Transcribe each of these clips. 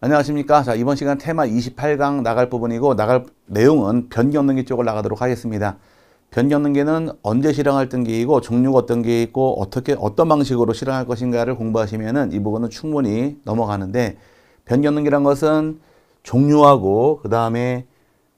안녕하십니까. 자, 이번 시간 테마 28강 나갈 부분이고 나갈 내용은 변경 등기 쪽을 나가도록 하겠습니다. 변경 등기는 언제 실행할 등기이고 종류가 어떤 게 있고 어떻게 어떤 방식으로 실행할 것인가를 공부하시면은 이 부분은 충분히 넘어가는데 변경 등기란 것은 종류하고 그다음에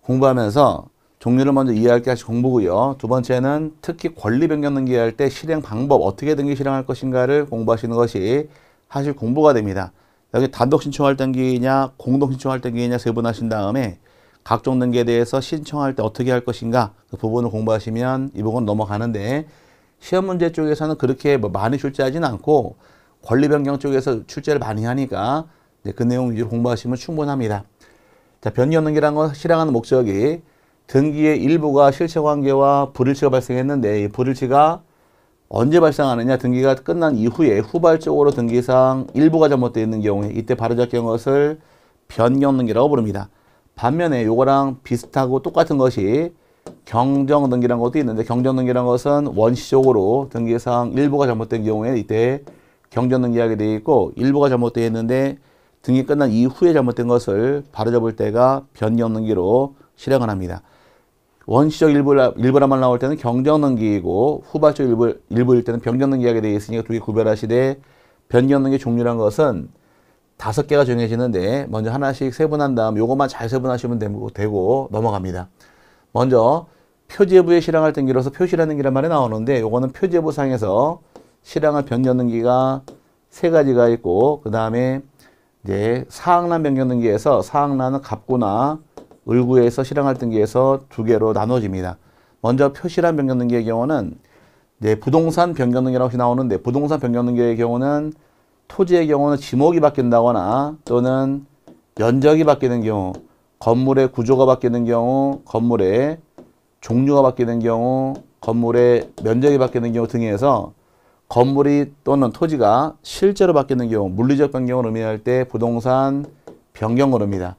공부하면서 종류를 먼저 이해할 게 다시 공부고요. 두 번째는 특히 권리 변경 등기할 때 실행 방법 어떻게 등기 실행할 것인가를 공부하시는 것이 사실 공부가 됩니다. 여기 단독 신청할 단계이냐 공동 신청할 단계이냐 세분하신 다음에 각종 단계에 대해서 신청할 때 어떻게 할 것인가 그 부분을 공부하시면 이 부분 넘어가는데 시험 문제 쪽에서는 그렇게 뭐 많이 출제하지는 않고 권리 변경 쪽에서 출제를 많이 하니까 그 내용 위주로 공부하시면 충분합니다. 자, 변경 등기라는 건 실행하는 목적이 등기의 일부가 실체 관계와 불일치가 발생했는데 이 불일치가 언제 발생하느냐 등기가 끝난 이후에 후발적으로 등기상 일부가 잘못되어 있는 경우에 이때 바로잡기 한 것을 변경등기라고 부릅니다. 반면에 요거랑 비슷하고 똑같은 것이 경정등기라는 것도 있는데 경정등기라는 것은 원시적으로 등기상 일부가 잘못된 경우에 이때 경정등기하게 되어 있고 일부가 잘못되어 있는데 등기 끝난 이후에 잘못된 것을 바로잡을 때가 변경등기로 실행을 합니다. 원시적 일부라, 일부라만 나올 때는 경정능기이고 후발적 일부, 일부일 때는 변경능기하게 되어 있으니까 두 개 구별하시되 변경능기 종류란 것은 다섯 개가 정해지는데 먼저 하나씩 세분한 다음 요것만 잘 세분하시면 되고, 되고 넘어갑니다. 먼저 표제부에 실행할 등기로서 표시라는 기란 말이 나오는데 요거는 표제부 상에서 실행할 변경 등기가 세 가지가 있고 그 다음에 이제 사항란 변경 등기에서 사항란은 갑구나 을구에서 실행할등기에서두 개로 나눠집니다. 먼저 표시란 변경등기의 경우는 네, 부동산 변경등기라고 나오는데 부동산 변경등기의 경우는 토지의 경우는 지목이 바뀐다거나 또는 면적이 바뀌는 경우, 건물의 구조가 바뀌는 경우, 건물의 종류가 바뀌는 경우, 건물의 면적이 바뀌는 경우 등에 서 건물이 또는 토지가 실제로 바뀌는 경우, 물리적 변경을 의미할 때 부동산 변경을 의니다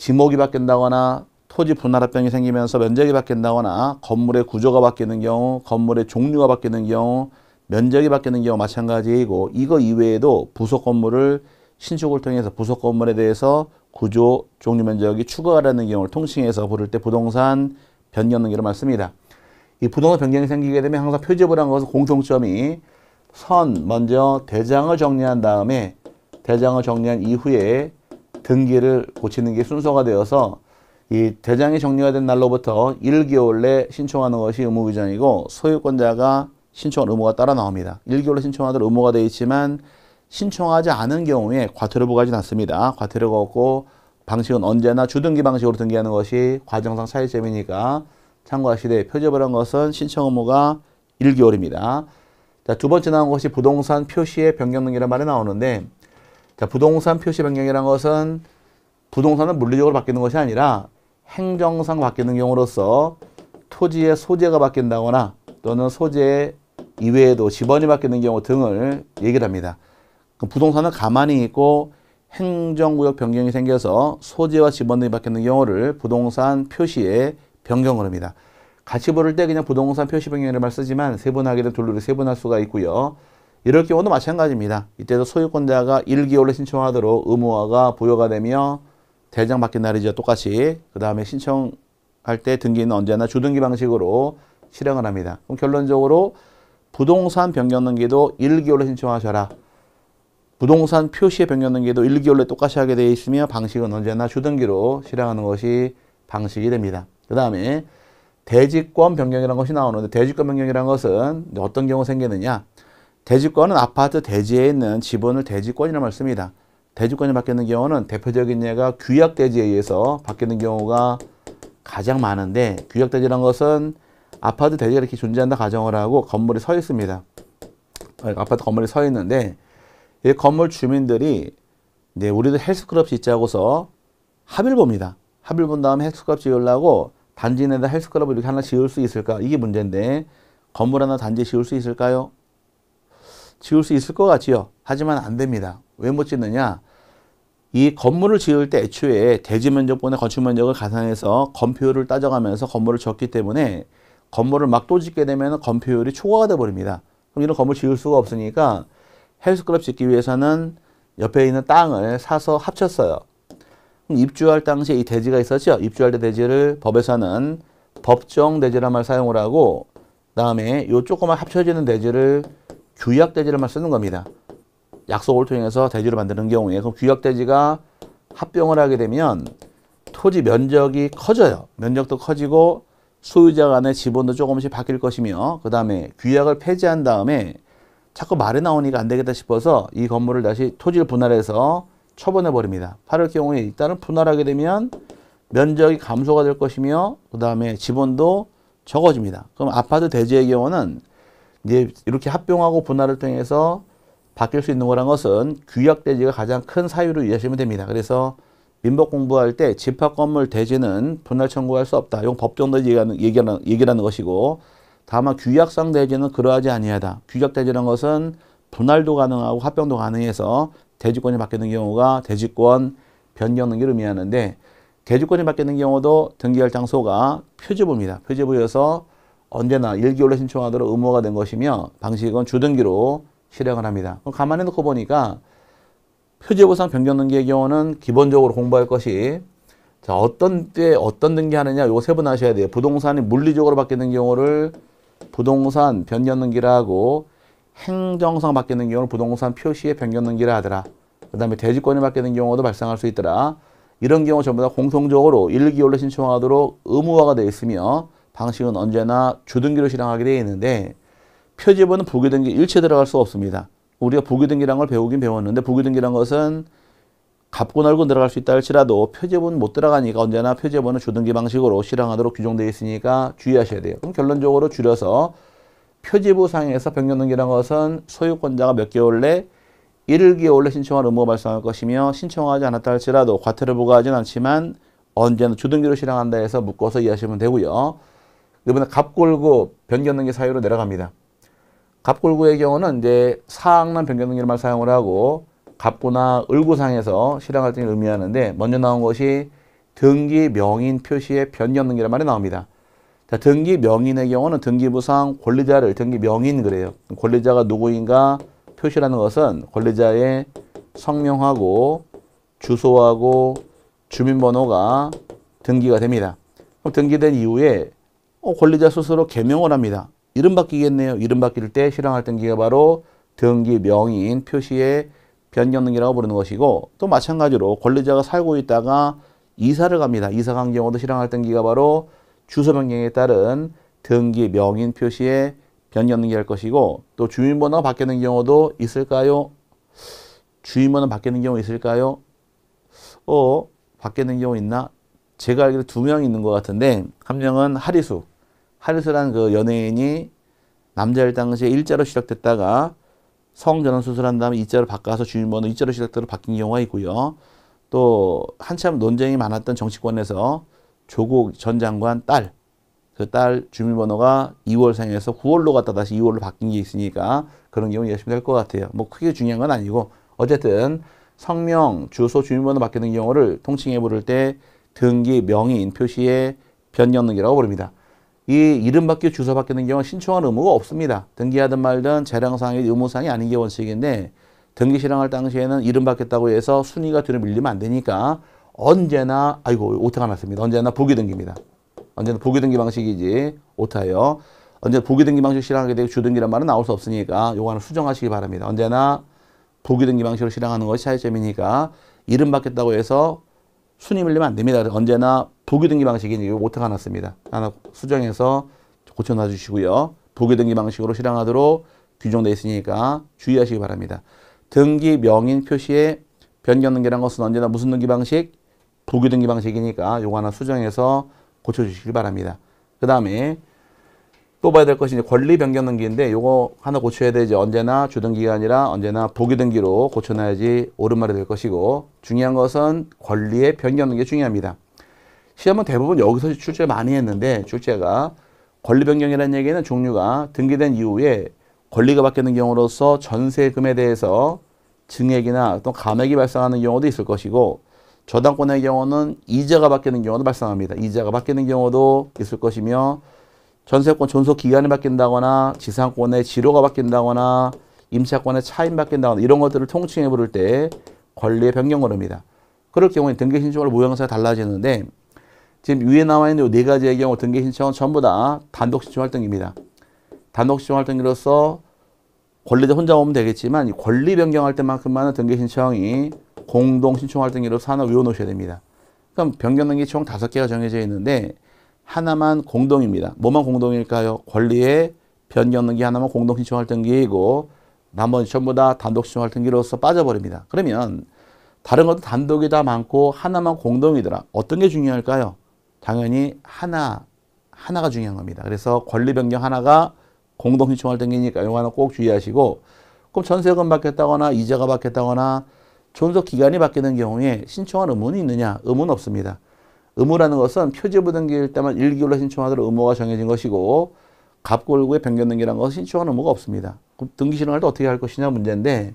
지목이 바뀐다거나 토지 분할합병이 생기면서 면적이 바뀐다거나 건물의 구조가 바뀌는 경우, 건물의 종류가 바뀌는 경우, 면적이 바뀌는 경우 마찬가지이고 이거 이외에도 부속 건물을 신축을 통해서 부속 건물에 대해서 구조, 종류 면적이 추가하라는 경우를 통칭해서 부를 때 부동산 변경 등기로 말씁니다. 이 부동산 변경이 생기게 되면 항상 표지부란 것은 공통점이 선, 먼저 대장을 정리한 다음에 대장을 정리한 이후에 등기를 고치는 게 순서가 되어서 이 대장이 정리가 된 날로부터 1개월 내 신청하는 것이 의무 규정이고 소유권자가 신청한 의무가 따라 나옵니다. 1개월로 신청하도록 의무가 되어 있지만 신청하지 않은 경우에 과태료부가 하진 않습니다. 과태료가 없고 방식은 언제나 주등기 방식으로 등기하는 것이 과정상 차이점이니까 참고하시되 표제벌는 것은 신청 의무가 1개월입니다. 자, 두 번째 나온 것이 부동산 표시의 변경 등기란 말이 나오는데 자, 그러니까 부동산 표시 변경이란 것은 부동산은 물리적으로 바뀌는 것이 아니라 행정상 바뀌는 경우로서 토지의 소재가 바뀐다거나 또는 소재 이외에도 지번이 바뀌는 경우 등을 얘기를 합니다. 부동산은 가만히 있고 행정구역 변경이 생겨서 소재와 지번 이 바뀌는 경우를 부동산 표시에 변경을 합니다. 같이 부를 때 그냥 부동산 표시 변경이라말 쓰지만 세분하게는 둘로 세분할 수가 있고요. 이럴 경우도 마찬가지입니다. 이때도 소유권자가 1개월로 신청하도록 의무화가 부여가 되며 대장 바뀐 날이죠. 똑같이. 그 다음에 신청할 때 등기는 언제나 주등기 방식으로 실행을 합니다. 그럼 결론적으로 부동산 변경 등기도 1개월로 신청하셔라. 부동산 표시의 변경 등기도 1개월로 똑같이 하게 되어 있으며 방식은 언제나 주등기로 실행하는 것이 방식이 됩니다. 그 다음에 대지권 변경이라는 것이 나오는데 대지권 변경이라는 것은 어떤 경우 생기느냐. 대지권은 아파트 대지에 있는 지분을 대지권이라고 말씀입니다. 대지권이 바뀌는 경우는 대표적인 예가 규약대지에 의해서 바뀌는 경우가 가장 많은데 규약대지란 것은 아파트 대지가 이렇게 존재한다 가정을 하고 건물이 서 있습니다. 예, 아파트 건물이 서 있는데 이 건물 주민들이 네, 우리도 헬스클럽 짓자고서 합의를 봅니다. 합의를 본 다음에 헬스클럽 지으려고 단지 내다 헬스클럽을 이렇게 하나 지을 수 있을까? 이게 문제인데 건물 하나 단지 지을 수 있을까요? 지을 수 있을 것 같지요. 하지만 안 됩니다. 왜 못 짓느냐? 이 건물을 지을 때 애초에 대지 면적분의 건축 면적을 가상해서 건폐율을 따져가면서 건물을 지었기 때문에 건물을 막 또 짓게 되면 건폐율이 초과가 되어 버립니다. 그럼 이런 건물 지을 수가 없으니까 헬스 클럽 짓기 위해서는 옆에 있는 땅을 사서 합쳤어요. 입주할 당시에 이 대지가 있었죠. 입주할 때 대지를 법에서는 법정 대지란 말 사용을 하고 그 다음에 이 조그만 합쳐지는 대지를 규약 대지를만 쓰는 겁니다. 약속을 통해서 대지를 만드는 경우에 그럼 규약 대지가 합병을 하게 되면 토지 면적이 커져요. 면적도 커지고 소유자 간의 지분도 조금씩 바뀔 것이며 그 다음에 규약을 폐지한 다음에 자꾸 말이 나오니까 안 되겠다 싶어서 이 건물을 다시 토지를 분할해서 처분해 버립니다. 팔을 경우에 일단은 분할하게 되면 면적이 감소가 될 것이며 그 다음에 지분도 적어집니다. 그럼 아파트 대지의 경우는 이렇게 합병하고 분할을 통해서 바뀔 수 있는 거란 것은 규약 대지가 가장 큰 사유로 이해하시면 됩니다. 그래서 민법 공부할 때 집합 건물 대지는 분할 청구할 수 없다. 이건 법정도 얘기하는, 얘기하는, 얘기라는 것이고 다만 규약상 대지는 그러하지 아니하다. 규약 대지란 것은 분할도 가능하고 합병도 가능해서 대지권이 바뀌는 경우가 대지권 변경 등기를 의미하는데 대지권이 바뀌는 경우도 등기할 장소가 표지부입니다. 표지부여서 언제나 일기월로 신청하도록 의무화가 된 것이며 방식은 주등기로 실행을 합니다. 그럼 가만히 놓고 보니까 표제보상 변경 등기의 경우는 기본적으로 공부할 것이 자 어떤 때 어떤 등기하느냐 요거 세분하셔야 돼요. 부동산이 물리적으로 바뀌는 경우를 부동산 변경 등기라 고 행정상 바뀌는 경우를 부동산 표시의 변경 등기라 하더라. 그 다음에 대지권이 바뀌는 경우도 발생할 수 있더라. 이런 경우 전부 다 공통적으로 일기월로 신청하도록 의무화가 되어 있으며 방식은 언제나 주등기로 실행하게 되어 있는데 표지본은부기등기 일체 들어갈 수 없습니다. 우리가 부기등기란걸 배우긴 배웠는데 부기등기란 것은 갚고 날고 들어갈 수 있다 할지라도 표제본 못 들어가니까 언제나 표제본은 주등기 방식으로 실행하도록 규정되어 있으니까 주의하셔야 돼요. 그럼 결론적으로 줄여서 표지부상에서 변경등기란 것은 소유권자가 몇 개월 내 1개월 내 신청할 의무가 발생할 것이며 신청하지 않았다 할지라도 과태료 부과하지는 않지만 언제나 주등기로 실행한다 해서 묶어서 이해하시면 되고요. 이번에 갑골구 변경등기 사유로 내려갑니다. 갑골구의 경우는 이제 사항만변경등기를말 사용을 하고 갑구나 을구상에서 실행 할증을 의미하는데 먼저 나온 것이 등기 명인 표시의 변경등기란 말이 나옵니다. 자, 등기 명인의 경우는 등기부상 권리자를 등기 명인 그래요. 권리자가 누구인가 표시라는 것은 권리자의 성명하고 주소하고 주민번호가 등기가 됩니다. 그럼 등기된 이후에 어, 권리자 스스로 개명을 합니다. 이름 바뀌겠네요. 이름 바뀔 때 실행할 등기가 바로 등기 명인 표시의 변경 등기라고 부르는 것이고 또 마찬가지로 권리자가 살고 있다가 이사를 갑니다. 이사 간 경우도 실행할 등기가 바로 주소 변경에 따른 등기 명인 표시의 변경 등기할 것이고 또 주민번호가 바뀌는 경우도 있을까요? 주민번호 바뀌는 경우 있을까요? 어, 바뀌는 경우 있나? 제가 알기로 두 명 있는 것 같은데 한 명은 하리수 하리스란 그 연예인이 남자일 당시에 일자로 시작됐다가 성전환 수술한 다음에 이자로 바꿔서 주민번호 이자로 시작대로 바뀐 경우가 있고요. 또 한참 논쟁이 많았던 정치권에서 조국 전 장관 딸, 그 딸 주민번호가 2월생에서 9월로 갔다 다시 2월로 바뀐 게 있으니까 그런 경우 예시면 될것 같아요. 뭐 크게 중요한 건 아니고 어쨌든 성명, 주소, 주민번호 바뀌는 경우를 통칭해 부를 때 등기, 명인 표시에 변경등기라고 부릅니다. 이 이름 밖에 주소 바뀌는 경우 신청한 의무가 없습니다. 등기하든 말든 재량상의 의무상이 아닌 게 원칙인데 등기 실행할 당시에는 이름 바뀌었다고 해서 순위가 뒤로 밀리면 안 되니까 언제나 아이고 오타가 났습니다. 언제나 보기 등기입니다. 언제나 보기 등기 방식이지 오타요 언제나 보기 등기 방식 실행하게 되고 주등기란 말은 나올 수 없으니까 요거는 수정하시기 바랍니다. 언제나 보기 등기 방식으로 실행하는 것이 차이점이니까 이름 바뀌었다고 해서 순위 밀리면 안 됩니다. 언제나 부교 등기 방식이니 이거 오타가 났습니다. 하나 수정해서 고쳐놔 주시고요. 부교 등기 방식으로 실행하도록 규정되어 있으니까 주의하시기 바랍니다. 등기 명인 표시에 변경 등기란 것은 언제나 무슨 등기 방식? 부교 등기 방식이니까 요거 하나 수정해서 고쳐주시기 바랍니다. 그 다음에 또 봐야 될 것이 이제 권리 변경 등기인데 요거 하나 고쳐야 되지 언제나 주등기가 아니라 언제나 보기 등기로 고쳐놔야지 옳은 말이 될 것이고 중요한 것은 권리의 변경 등기 중요합니다. 시험은 대부분 여기서 출제 많이 했는데 출제가 권리 변경이라는 얘기는 종류가 등기된 이후에 권리가 바뀌는 경우로서 전세금에 대해서 증액이나 또 감액이 발생하는 경우도 있을 것이고 저당권의 경우는 이자가 바뀌는 경우도 발생합니다. 이자가 바뀌는 경우도 있을 것이며 전세권 존속 기간이 바뀐다거나 지상권의 지로가 바뀐다거나 임차권의 차임 바뀐다거나 이런 것들을 통칭해 부를 때 권리의 변경 걸음니다 그럴 경우에 등기 신청으로 모형사가 달라지는데 지금 위에 나와 있는 이 네 가지 의 경우 등기 신청은 전부 다 단독 신청 활동입니다. 단독 신청 활동으로서 권리자 혼자 오면 되겠지만 권리 변경할 때만큼만은 등기 신청이 공동 신청 활동으로서 하나 외워놓으셔야 됩니다. 그럼 변경 등기 총 다섯 개가 정해져 있는데 하나만 공동입니다. 뭐만 공동일까요? 권리의 변경 등기 하나만 공동 신청 활동기이고 나머지 전부 다 단독 신청 활동기로서 빠져버립니다. 그러면 다른 것도 단독이 다 많고 하나만 공동이더라. 어떤 게 중요할까요? 당연히 하나, 하나가 중요한 겁니다. 그래서 권리 변경 하나가 공동 신청할 등이니까 이거 하나 꼭 주의하시고 그럼 전세금 받겠다거나 이자가 받겠다거나 존속 기간이 바뀌는 경우에 신청한 의무는 있느냐? 의무는 없습니다. 의무라는 것은 표지부 등기일 때만 일기일로 신청하도록 의무가 정해진 것이고 갑골구의 변경 등기라는 것은 신청한 의무가 없습니다. 그럼 등기 신청할 때 어떻게 할 것이냐 문제인데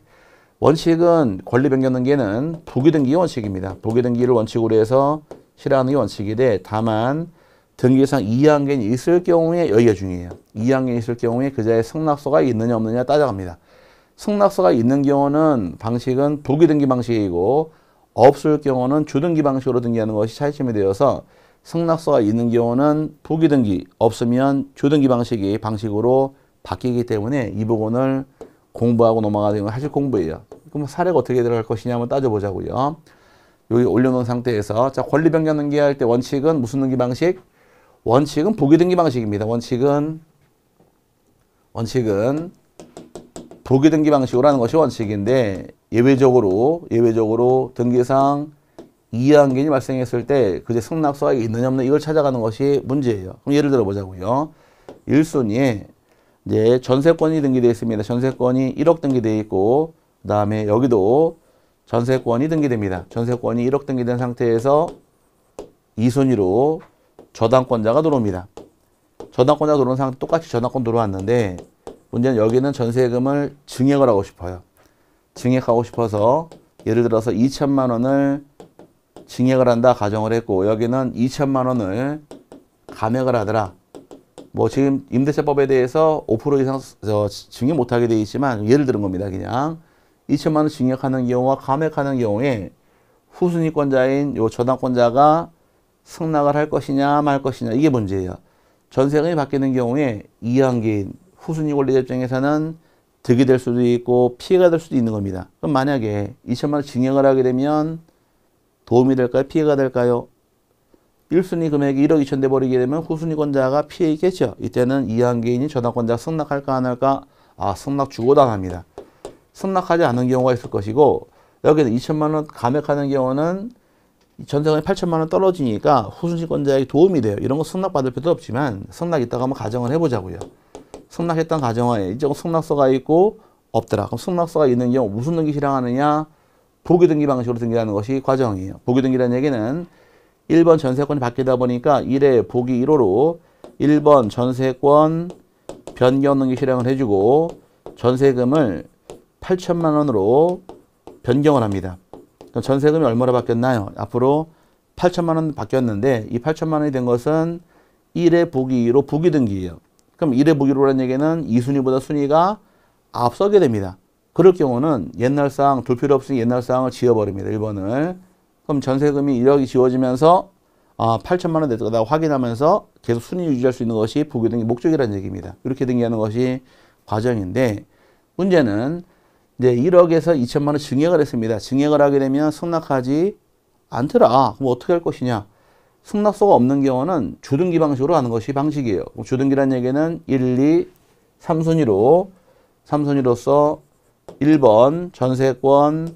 원칙은 권리 변경 등기는 부기 등기 원칙입니다. 부기 등기를 원칙으로 해서 싫어하는 게원칙이래 다만 등기상 이학견이 있을 경우에 여기가 중요해요. 이학견이 있을 경우에 그자의 승낙서가 있느냐 없느냐 따져갑니다. 승낙서가 있는 경우는 방식은 부기등기 방식이고 없을 경우는 주등기 방식으로 등기하는 것이 차이점이 되어서 승낙서가 있는 경우는 부기등기 없으면 주등기 방식이 방식으로 바뀌기 때문에 이 부분을 공부하고 넘어가는 건 사실 공부예요. 그럼 사례가 어떻게 들어갈 것이냐 한번 따져보자고요. 여기 올려놓은 상태에서 자 권리 변경 등기할 때 원칙은 무슨 등기 방식? 원칙은 보기 등기 방식입니다. 원칙은 원칙은 보기 등기 방식으로 하는 것이 원칙인데 예외적으로 예외적으로 등기상 이항계이 발생했을 때 그제 승낙서가 있느냐 없느냐 이걸 찾아가는 것이 문제예요. 그럼 예를 들어 보자고요. 1순위에 이제 전세권이 등기되어 있습니다. 전세권이 1억 등기되어 있고 그 다음에 여기도 전세권이 등기됩니다. 전세권이 1억 등기된 상태에서 2순위로 저당권자가 들어옵니다. 저당권자가 들어온 상태 똑같이 저당권 들어왔는데 문제는 여기는 전세금을 증액을 하고 싶어요. 증액하고 싶어서 예를 들어서 2천만 원을 증액을 한다 가정을 했고 여기는 2천만 원을 감액을 하더라. 뭐 지금 임대차법에 대해서 5% 이상 증액 못하게 되어 있지만 예를 들은 겁니다. 그냥 2천만 원증액하는 경우와 감액하는 경우에 후순위권자인 요 저당권자가 승낙을 할 것이냐 말 것이냐 이게 문제예요. 전세금이 바뀌는 경우에 이항기인 후순위 권리자 입장에서는 득이 될 수도 있고 피해가 될 수도 있는 겁니다. 그럼 만약에 2천만 원 징역을 하게 되면 도움이 될까요? 피해가 될까요? 1순위 금액이 1억 2천 돼 버리게 되면 후순위권자가 피해 있겠죠. 이때는 이항기인이 저당권자가 승낙할까 안 할까? 아, 승낙 주고 당합니다. 승낙하지 않은 경우가 있을 것이고 여기서 2천만 원 감액하는 경우는 전세금이 8천만 원 떨어지니까 후순신권자에게 도움이 돼요. 이런 거 승낙받을 필요도 없지만 승낙 있다가 한번 가정을 해보자고요. 승낙했던 가정하에 이쪽 승낙서가 있고 없더라. 그럼 승낙서가 있는 경우 무슨 등기 실행하느냐? 보기 등기 방식으로 등기하는 것이 과정이에요. 보기 등기라는 얘기는 1번 전세권이 바뀌다 보니까 1회 보기 1호로 1번 전세권 변경 등기 실행을 해주고 전세금을 8천만 원으로 변경을 합니다. 그럼 전세금이 얼마나 바뀌었나요? 앞으로 8천만 원 바뀌었는데 이 8천만 원이 된 것은 1회부기로부기 등기예요. 그럼 1회부기로라는 얘기는 2순위보다 순위가 앞서게 됩니다. 그럴 경우는 옛날 사항 둘 필요 없으니 옛날 사항을 지워버립니다. 1번을. 그럼 전세금이 1억이 지워지면서 아, 8천만 원 됐다 고 확인하면서 계속 순위 유지할 수 있는 것이 부기 등기 목적이라는 얘기입니다. 이렇게 등기하는 것이 과정인데 문제는 이제 1억에서 2천만 원 증액을 했습니다. 증액을 하게 되면 승낙하지 않더라. 그럼 어떻게 할 것이냐? 승낙서가 없는 경우는 주등기 방식으로 하는 것이 방식이에요. 주등기란 얘기는 1, 2, 3순위로 3순위로서 1번 전세권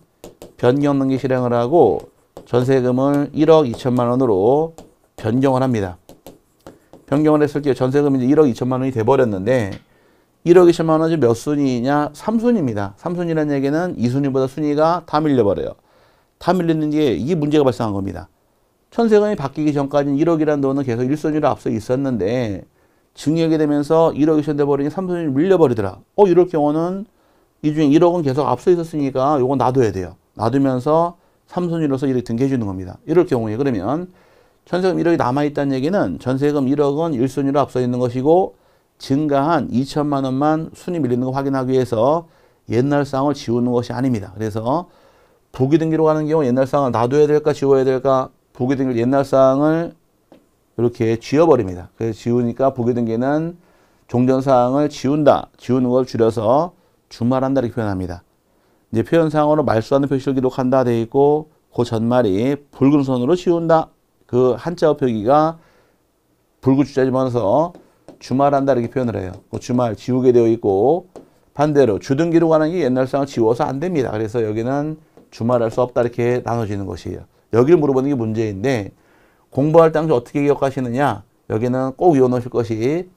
변경 등기 실행을 하고 전세금을 1억 2천만 원으로 변경을 합니다. 변경을 했을 때 전세금이 1억 2천만 원이 돼버렸는데 1억 2천만 원이 몇 순위냐? 3순위입니다. 3순위라는 얘기는 2순위보다 순위가 다 밀려버려요. 다 밀리는 게 이게 문제가 발생한 겁니다. 천세금이 바뀌기 전까지는 1억이라는 돈은 계속 1순위로 앞서 있었는데 증액이 되면서 1억이 전돼버리니 3순위로 밀려버리더라. 어 이럴 경우는 이 중에 1억은 계속 앞서 있었으니까 이건 놔둬야 돼요. 놔두면서 3순위로서 이렇게 등기해 주는 겁니다. 이럴 경우에 그러면 전세금 1억이 남아있다는 얘기는 전세금 1억은 1순위로 앞서 있는 것이고 증가한 2천만 원만 순위 밀리는 거 확인하기 위해서 옛날 쌍을 지우는 것이 아닙니다. 그래서 부기 등기로 가는 경우 옛날 쌍을 놔둬야 될까 지워야 될까 부기 등기 옛날 쌍을 이렇게 지워버립니다. 그래서 지우니까 부기 등기는 종전 사항을 지운다. 지우는 걸 줄여서 주말한다 이렇게 표현합니다. 이제 표현상으로 말소하는 표시를 기록한다 돼 있고 그 전말이 붉은 선으로 지운다. 그 한자어 표기가 붉은 주자지만서 주말한다 이렇게 표현을 해요. 그 주말 지우게 되어 있고 반대로 주등기로 가는 게 옛날상을 지워서 안 됩니다. 그래서 여기는 주말할 수 없다 이렇게 나눠지는 것이에요. 여기를 물어보는 게 문제인데 공부할 당시 어떻게 기억하시느냐 여기는 꼭 외워놓으실 것이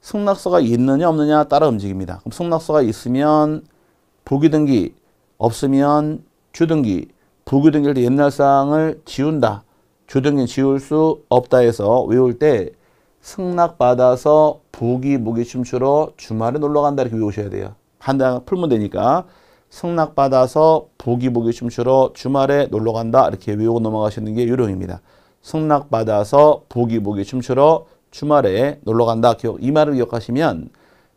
승낙서가 있느냐 없느냐 따라 움직입니다. 그럼 승낙서가 있으면 부기등기 없으면 주등기 부기등기를 옛날상을 지운다. 주등기 지울 수 없다 해서 외울 때 승낙받아서 부기 무기춤추로 주말에 놀러간다 이렇게 외우셔야 돼요. 한장 풀면 되니까 승낙받아서 부기 무기춤추로 주말에 놀러간다 이렇게 외우고 넘어가시는 게 유령입니다. 승낙받아서 부기 무기춤추로 주말에 놀러간다 기억, 이 말을 기억하시면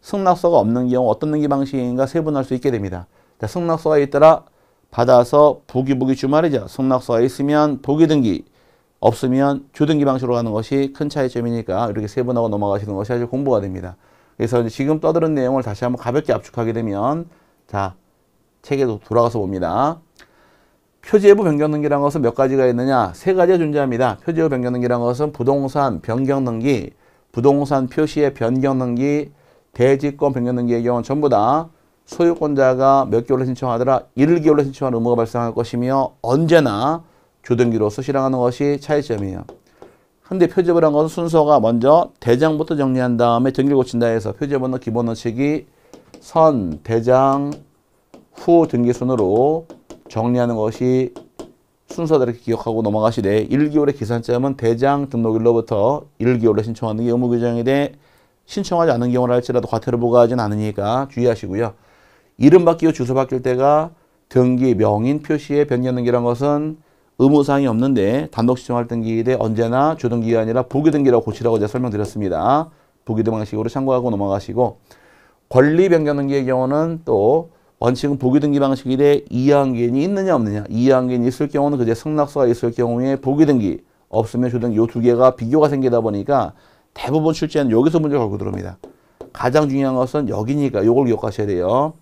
승낙서가 없는 경우 어떤 능기 방식인가 세분할 수 있게 됩니다. 승낙서가 있더라 받아서 부기 부기 주말이자 승낙서가 있으면 보기 등기 없으면 주등기 방식으로 가는 것이 큰 차이점이니까 이렇게 세분하고 넘어가시는 것이 아주 공부가 됩니다. 그래서 지금 떠드는 내용을 다시 한번 가볍게 압축하게 되면 자 책에 도 돌아가서 봅니다. 표제부 변경 등기라는 것은 몇 가지가 있느냐? 세 가지가 존재합니다. 표제부 변경 등기라는 것은 부동산 변경 등기, 부동산 표시의 변경 등기, 대지권 변경 등기의 경우 전부 다 소유권자가 몇 개월로 신청하더라? 1개월로 신청하는 의무가 발생할 것이며 언제나 주등기로서 실행하는 것이 차이점이에요. 근데 표제부를 한 것은 순서가 먼저 대장부터 정리한 다음에 등기를 고친다 해서 표제번호 기본 원칙이 선, 대장, 후 등기 순으로 정리하는 것이 순서대로 기억하고 넘어가시되 1개월의 기산점은 대장 등록일로부터 1개월로 신청하는 게 의무 규정이 돼 신청하지 않은 경우를 할지라도 과태료 부과하진 않으니까 주의하시고요. 이름 바뀌고 주소 바뀔 때가 등기 명인 표시에 변경 등기란 것은 의무사항이 없는데 단독 시청할 등기일에 언제나 주등기가 아니라 부기등기라고 고치라고 제가 설명드렸습니다. 부기등 방식으로 참고하고 넘어가시고 권리 변경 등기의 경우는 또 원칙은 부기등기 방식일에 이항기인이 있느냐 없느냐 이항기인이 있을 경우는 그제 승낙서가 있을 경우에 부기등기 없으면 주등기 요두 개가 비교가 생기다 보니까 대부분 출제는 여기서 문제 걸고 들어옵니다. 가장 중요한 것은 여기니까 요걸 기억하셔야 돼요.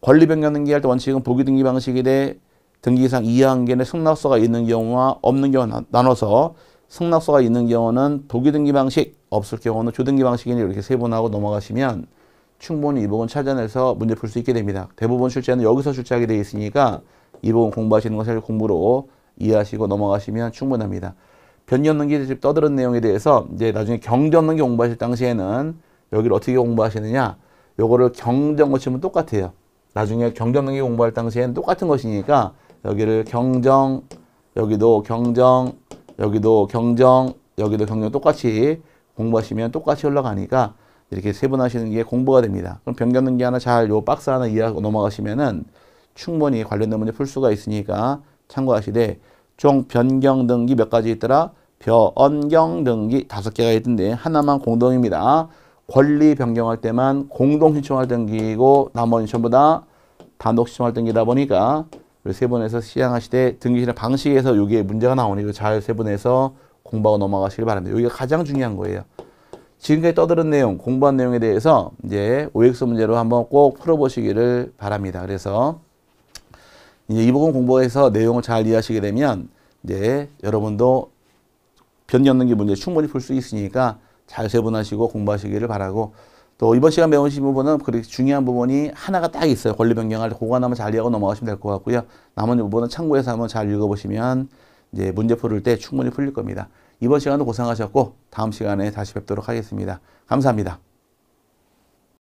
권리 변경 등기할 때 원칙은 부기등기 방식일에 등기상 이항계에는 승낙서가 있는 경우와 없는 경우 나눠서 승낙서가 있는 경우는 부기등기 방식, 없을 경우는 주등기 방식이니 이렇게 세분하고 넘어가시면 충분히 이 부분 찾아내서 문제 풀 수 있게 됩니다. 대부분 출제는 여기서 출제하게 되어 있으니까 이 부분 공부하시는 것을 공부로 이해하시고 넘어가시면 충분합니다. 변이 없는 게 지금 떠드는 내용에 대해서 이제 나중에 경제 없는 게 공부하실 당시에는 여기를 어떻게 공부하시느냐 요거를 경정 거치면 똑같아요. 나중에 경제 없는 게 공부할 당시에는 똑같은 것이니까 여기를 경정, 여기도 경정, 여기도 경정, 여기도 경정 똑같이 공부하시면 똑같이 흘러가니까 이렇게 세분하시는 게 공부가 됩니다. 그럼 변경능기 하나 잘 요 박스 하나 이해하고 넘어가시면은 충분히 관련된 문제 풀 수가 있으니까 참고하시되 총 변경 등기 몇 가지 있더라? 변경 등기 다섯 개가 있던데 하나만 공동입니다. 권리 변경할 때만 공동 신청할 등기고 이 나머지 전부 다 단독 신청할 등기다 보니까 세분해서 시향하시되 등기시는 방식에서 여기에 문제가 나오니 잘 세분해서 공부하고 넘어가시길 바랍니다. 여기가 가장 중요한 거예요. 지금까지 떠들은 내용, 공부한 내용에 대해서 이제 OX 문제로 한번 꼭 풀어보시기를 바랍니다. 그래서 이제 이 부분 공부해서 내용을 잘 이해하시게 되면 이제 여러분도 변기 없는 문제 충분히 풀 수 있으니까 잘 세분하시고 공부하시기를 바라고 또 이번 시간 배우신 부분은 그렇게 중요한 부분이 하나가 딱 있어요. 권리 변경할 때 그거 하나만 잘 이해하고 넘어가시면 될 것 같고요. 나머지 부분은 참고해서 한번 잘 읽어보시면 이제 문제 풀을 때 충분히 풀릴 겁니다. 이번 시간도 고생하셨고 다음 시간에 다시 뵙도록 하겠습니다. 감사합니다.